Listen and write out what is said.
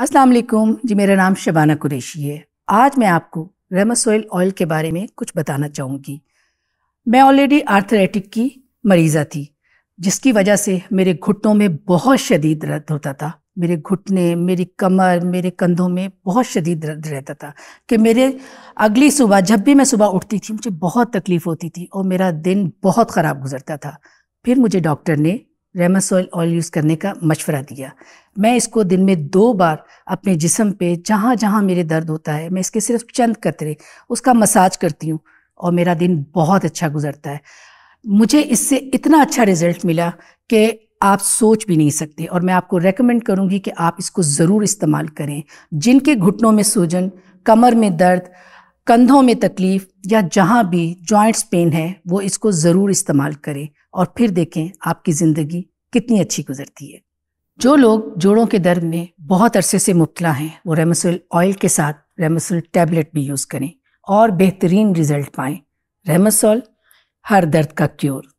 अस्सलाम वालेकुम जी मेरा नाम शबाना कुरैशी है आज मैं आपको रहमत ऑयल के बारे में कुछ बताना चाहूँगी मैं ऑलरेडी आर्थराइटिक की मरीज़ा थी जिसकी वजह से मेरे घुटनों में बहुत शदीद दर्द होता था मेरे घुटने मेरी कमर मेरे कंधों में बहुत शदीद दर्द रहता था कि मेरे अगली सुबह जब भी मैं सुबह उठती थी मुझे बहुत तकलीफ़ होती थी और मेरा दिन बहुत ख़राब गुजरता था फिर मुझे डॉक्टर ने रेमस ऑयल ऑयल यूज़ करने का मशवरा दिया मैं इसको दिन में दो बार अपने जिसम पे जहाँ जहाँ मेरे दर्द होता है मैं इसके सिर्फ चंद कतरे उसका मसाज करती हूँ और मेरा दिन बहुत अच्छा गुजरता है मुझे इससे इतना अच्छा रिज़ल्ट मिला कि आप सोच भी नहीं सकते और मैं आपको रेकमेंड करूँगी कि आप इसको ज़रूर इस्तेमाल करें जिनके घुटनों में सूजन कमर में दर्द कंधों में तकलीफ या जहाँ भी जॉइंट्स पेन है वो इसको ज़रूर इस्तेमाल करें और फिर देखें आपकी ज़िंदगी कितनी अच्छी गुजरती है जो लोग जोड़ों के दर्द में बहुत अरसे से मुबला हैं वो रेमोसिल ऑयल के साथ रेमोसिल टैबलेट भी यूज़ करें और बेहतरीन रिजल्ट पाएँ रेमसोल हर दर्द का क्योर